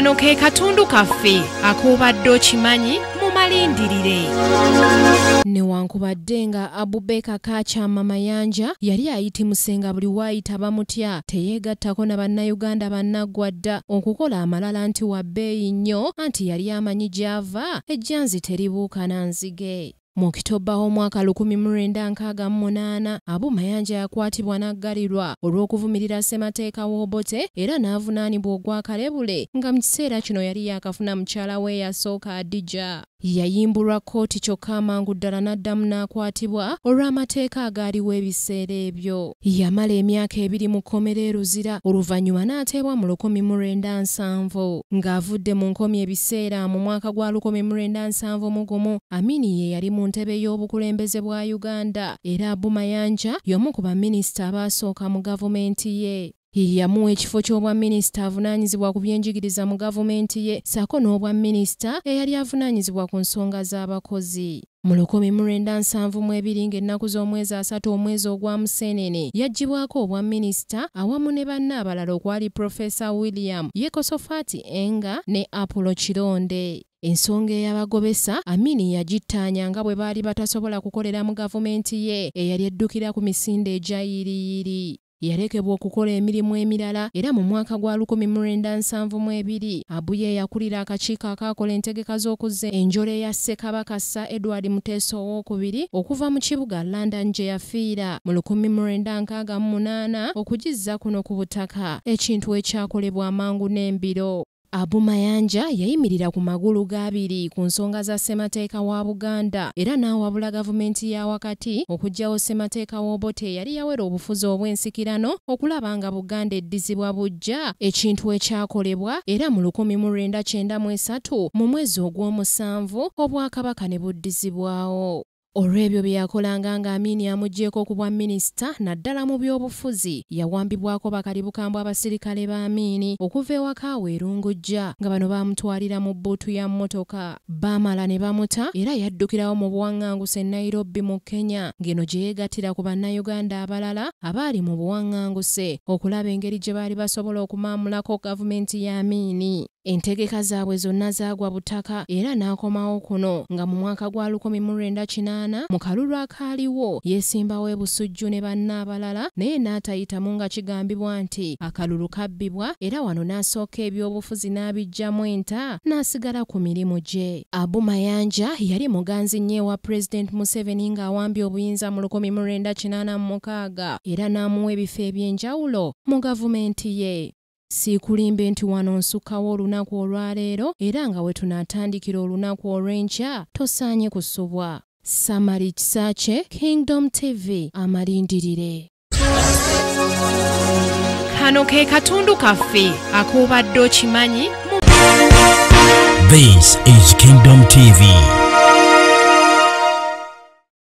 kano ke katundu kaffe akubadde okimanyi mumalindirire newankubadde nga abubeka kacama mayanja yali ayitimusenga buli waayita bamutya teyeegattako na bannayuganda bannaggwa dda okukola amalala nti wabbeeyi nnyo anti yali amanyi gy'ava ejjanzi teribuuka na nzige mu kitobba w'omwaka 1968 abu mayanja yakwatibwa n'aggalirwa olw'okuvumirira ssemateeka w'obote era n'avunaanibwa ogwakalebule nga mu kiseera kino yali yaakafuna mukyala we eyasooka adija yayimbulwa kkooti kyokka amangu ddala n'addamu n'akwatibwa olw'amateeka agaaliwo ebiseera ebyo yamala emyaka ebiri mu kkomera eruzira oluvannyuma n'ateebwa mu 1970 ng'avudde mu nkomi ebiseera mu mwaka gwa 1971 amini ye yali mu ntebe y'obukulembeze bwa uganda era abumayanja y'omu ku baminisita abaasooka mu gavumenti ye yeyamuwa ekifo ky'obwa minisita avunaanyizibwa ku byenjigiriza mu gavumenti ye ssaako n'obwa minisita eyali avunaanyizibwa ku nsonga z'abakozi mu 1972 ng'ennaku z'omwezi asatu omwezi ogwa museenene yaggibwako obwa minisita awamu ne banna abalala okwali purofesa william yekosofati enga ne apolo kironde ensonga ey'abagobesa amini yagittaanya nga bwe baali batasobola kukolera mu gavumenti ye eyali eddukira ku misinde egyayiriyiri yalekebwa okukola emirimu emirala era mu mwaka gwa 1972 abuye yakulira akakiiko akaakola entegeka z'okuzza enjole ya ssekabaka sa edward muteesa owookubiri okuva mu kibuga london gye yafiira mu 1968 okugizza kuno ku butaka ekintu ekyakolebwa amangu n'embiro abu mayanja yayimirira ku magulu g'abiri ku nsonga za ssemateeka wa buganda era n'awabula gavumenti ya wakati okugyawo ssemateeka wobote eyali yawera obufuzi obw'ensikirano okulaba nga buganda eddizibwa bujja ekintu ekyakolebwa era mu 193 mu mwezi ogw'omusanvu obwakabaka ne buddizibwawo olw'ebyo bye yakolanga ng'amini amuggyeko okubwa minisita naddala mu by'obufuzi yawambibwako bakalibukambw abasirikale b'amini okuva ewaka awe erungujja nga bano baamutwalira mu bbuutu ya mmotoka baamala ne bamuta era yaddukirawo mu buwaŋŋanguso e nairobi mu kenya ng'eno gye yeegattira ku bannayuganda abalala abaali mu buwaŋŋanguse okulaba engeri gye baali basobola okumaamulako gavumenti ya amiini entegeka zaabwe zonna zaagwa butaka era n'akomawo kuno nga mu mwaka gwa 198 mu kalulu akaaliwo yeesimbawo ebusujju ne banna abalala naye n'atayitamu nga kigambibwa nti akalulu kabbibwa era wano n'asooka ebyobufuzi n'abijjamu enta n'asigala ku mirimu gye abu mayanja yali muganzi nnyo ewa pulezidenti museveni ng'awambye obuyinza mu 1986 era n'amuwa ebifo eby'enjawulo mu gavumenti ye siikulimba nti wano nsukawo olunaku olwaleero era nga we tunaatandikira olunaku olw'enkya tosaanye kusubwa samari kisaakye kingdom tv amalindirire kano ke katundu kaffe akuubadde okimanyi This is Kingdom TV.